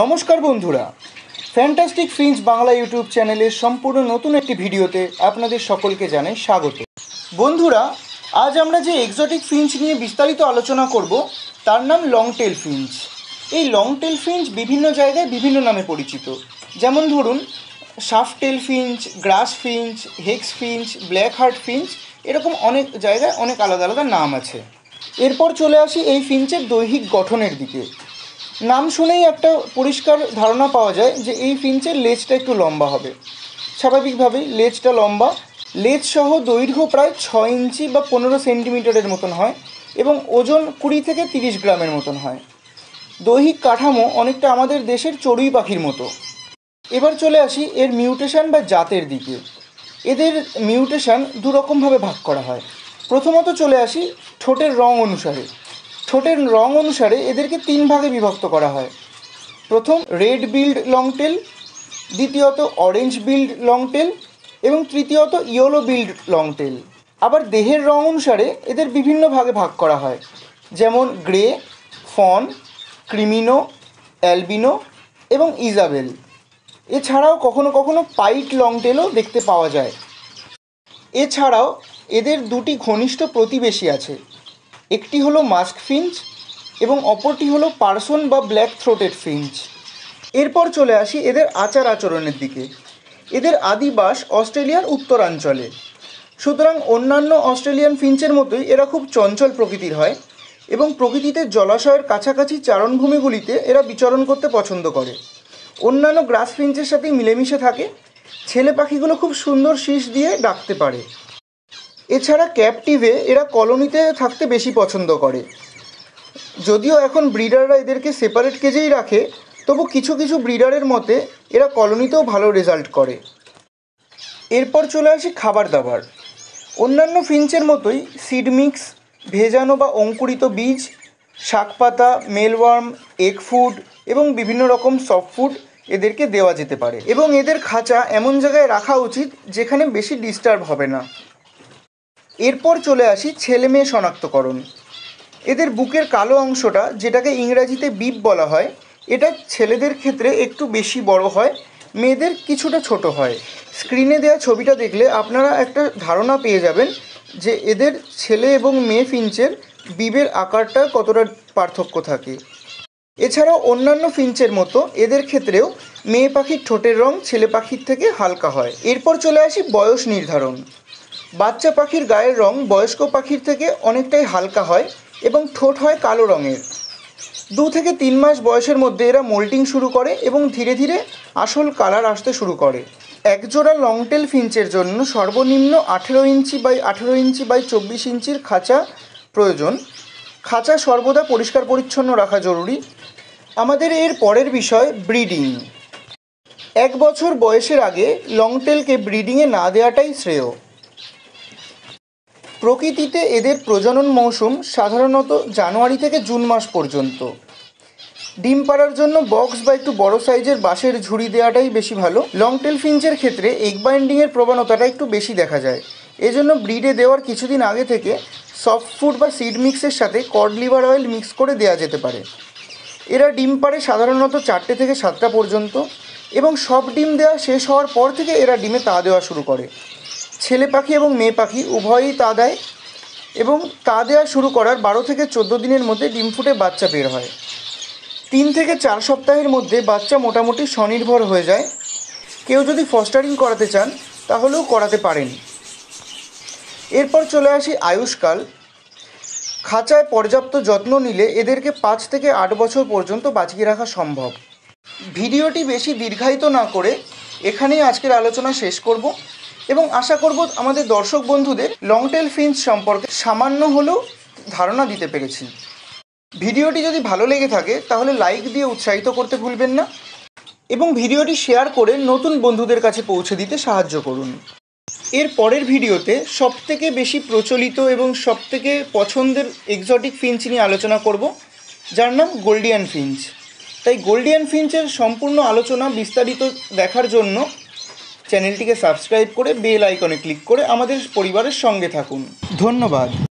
নমস্কার বন্ধুরা fantastic Finch Bangla YouTube চ্যানেলের সম্পূর্ণ নতুন একটি ভিডিওতে আপনাদের সকলকে জানাই স্বাগত বন্ধুরা আজ আমরা যে এক্সোটিক ফিঞ্চ নিয়ে বিস্তারিত আলোচনা করব তার নাম লং টেল ফিঞ্চ এই লং টেল ফিঞ্চ বিভিন্ন জায়গায় বিভিন্ন নামে পরিচিত যেমন ধরুন shaft tail finch grass finch Heck's finch black heart finch এরকম অনেক জায়গায় অনেক আলাদা আলাদা নাম আছে এরপর চলে আসি এই ফিঞ্চের দৈহিক গঠনের দিকে নাম শুনেই একটা পরিষ্কার ধারণা পাওয়া যায় যে এই ফিঞ্চের লেজটা একটু লম্বা হবে স্বাভাবিকভাবেই লেজটা লম্বা লেজ সহ দৈর্ঘ্য প্রায় ছ ইঞ্চি বা পনেরো সেন্টিমিটারের মতন হয় এবং ওজন কুড়ি থেকে তিরিশ গ্রামের মতন হয় দৈহিক কাঠামো অনেকটা আমাদের দেশের চড়ুই পাখির মতো এবার চলে আসি এর মিউটেশন বা জাতের দিকে এদের মিউটেশন দুরকমভাবে ভাগ করা হয় প্রথমত চলে আসি ঠোঁটের রং অনুসারে ঠোঁটের রং অনুসারে এদেরকে তিন ভাগে বিভক্ত করা হয় প্রথম রেড বিল্ড লংটেল দ্বিতীয়ত অরেঞ্জ বিল্ড লংটেল এবং তৃতীয়ত ইয়েলো বিল্ড লংটেল আবার দেহের রং অনুসারে এদের বিভিন্ন ভাগে ভাগ করা হয় যেমন গ্রে ফন ক্রিমিনো অ্যালবিনো এবং ইজাবেল এছাড়াও কখনো কখনো পাইট লংটেলও দেখতে পাওয়া যায় এছাড়াও এদের দুটি ঘনিষ্ঠ প্রতিবেশী আছে একটি হলো মাস্ক ফিঞ্চ এবং অপরটি হলো পার্সন বা ব্ল্যাক থ্রোটেড ফিঞ্চ এরপর চলে আসি এদের আচার আচরণের দিকে এদের আদিবাস অস্ট্রেলিয়ার উত্তরাঞ্চলে সুতরাং অন্যান্য অস্ট্রেলিয়ান ফিঞ্চের মতোই এরা খুব চঞ্চল প্রকৃতির হয় এবং প্রকৃতিতে জলাশয়ের কাছাকাছি চারণভূমিগুলিতে এরা বিচরণ করতে পছন্দ করে অন্যান্য গ্রাস ফিঞ্চের সাথে মিলেমিশে থাকে ছেলে পাখিগুলো খুব সুন্দর শীষ দিয়ে ডাকতে পারে এছাড়া ক্যাপটিভে এরা কলোনিতে থাকতে বেশি পছন্দ করে যদিও এখন ব্রিডাররা এদেরকে সেপারেট কেজেই রাখে তবু কিছু কিছু ব্রিডারের মতে এরা কলোনিতেও ভালো রেজাল্ট করে এরপর চলে আসি খাবার দাবার অন্যান্য ফিঞ্চের মতোই সিড মিক্স ভেজানো বা অঙ্কুরিত বীজ শাকপাতা মেলওয়ার্ম এগ ফুড এবং বিভিন্ন রকম সফট ফুড এদেরকে দেওয়া যেতে পারে এবং এদের খাঁচা এমন জায়গায় রাখা উচিত যেখানে বেশি ডিস্টার্ব হবে না এরপর চলে আসি ছেলে মেয়ে শনাক্তকরণ এদের বুকের কালো অংশটা যেটাকে ইংরাজিতে বিপ বলা হয় এটা ছেলেদের ক্ষেত্রে একটু বেশি বড় হয় মেয়েদের কিছুটা ছোট হয় স্ক্রিনে দেওয়া ছবিটা দেখলে আপনারা একটা ধারণা পেয়ে যাবেন যে এদের ছেলে এবং মেয়ে ফিঞ্চের বিবের আকারটা কতটা পার্থক্য থাকে এছাড়াও অন্যান্য ফিঞ্চের মতো এদের ক্ষেত্রেও মেয়ে পাখির ঠোঁটের রং ছেলে পাখির থেকে হালকা হয় এরপর চলে আসি বয়স নির্ধারণ বাচ্চা পাখির গায়ের রং বয়স্ক পাখির থেকে অনেকটাই হালকা হয় এবং ঠোঁট হয় কালো রঙের দু থেকে তিন মাস বয়সের মধ্যে এরা মোল্টিং শুরু করে এবং ধীরে ধীরে আসল কালার আসতে শুরু করে একজোড়া লংটেল ফিঞ্চের জন্য সর্বনিম্ন আঠেরো ইঞ্চি বাই আঠেরো ইঞ্চি বাই চব্বিশ ইঞ্চির খাঁচা প্রয়োজন খাঁচা সর্বদা পরিষ্কার পরিচ্ছন্ন রাখা জরুরি আমাদের এর পরের বিষয় ব্রিডিং এক বছর বয়সের আগে লংটেলকে ব্রিডিংয়ে না দেওয়াটাই শ্রেয় প্রকৃতিতে এদের প্রজনন মৌসুম সাধারণত জানুয়ারি থেকে জুন মাস পর্যন্ত ডিম পাড়ার জন্য বক্স বা একটু বড় সাইজের বাঁশের ঝুড়ি দেওয়াটাই বেশি ভালো লং টেল ফিঞ্চের ক্ষেত্রে এগ বাইন্ডিংয়ের প্রবণতাটা একটু বেশি দেখা যায় এজন্য ব্রিডে দেওয়ার কিছুদিন আগে থেকে সফট ফুড বা সিড মিক্সের সাথে কড লিভার অয়েল মিক্স করে দেওয়া যেতে পারে এরা ডিম পাড়ে সাধারণত চারটে থেকে সাতটা পর্যন্ত এবং সব ডিম দেওয়া শেষ হওয়ার পর থেকে এরা ডিমে তা দেওয়া শুরু করে ছেলে পাখি এবং মেয়ে পাখি উভয়ই তা দেয় এবং তা দেওয়া শুরু করার বারো থেকে চোদ্দো দিনের মধ্যে ডিম ফুটে বাচ্চা বের হয় তিন থেকে চার সপ্তাহের মধ্যে বাচ্চা মোটামুটি স্বনির্ভর হয়ে যায় কেউ যদি ফস্টারিং করাতে চান তাহলেও করাতে পারেন এরপর চলে আসি আয়ুষকাল খাঁচায় পর্যাপ্ত যত্ন নিলে এদেরকে পাঁচ থেকে আট বছর পর্যন্ত বাঁচিয়ে রাখা সম্ভব ভিডিওটি বেশি দীর্ঘায়িত না করে এখানেই আজকের আলোচনা শেষ করব এবং আশা করব আমাদের দর্শক বন্ধুদের লং টেল ফিন্স সম্পর্কে সামান্য হলেও ধারণা দিতে পেরেছি ভিডিওটি যদি ভালো লেগে থাকে তাহলে লাইক দিয়ে উৎসাহিত করতে ভুলবেন না এবং ভিডিওটি শেয়ার করে নতুন বন্ধুদের কাছে পৌঁছে দিতে সাহায্য করুন এর পরের ভিডিওতে সবথেকে বেশি প্রচলিত এবং সবথেকে পছন্দের এক্সটিক ফিঞ্চ নিয়ে আলোচনা করব যার নাম গোল্ডিয়ান ফিঞ্চ তাই গোল্ডিয়ান ফিঞ্চের সম্পূর্ণ আলোচনা বিস্তারিত দেখার জন্য চ্যানেলটিকে সাবস্ক্রাইব করে বেল আইকনে ক্লিক করে আমাদের পরিবারের সঙ্গে থাকুন ধন্যবাদ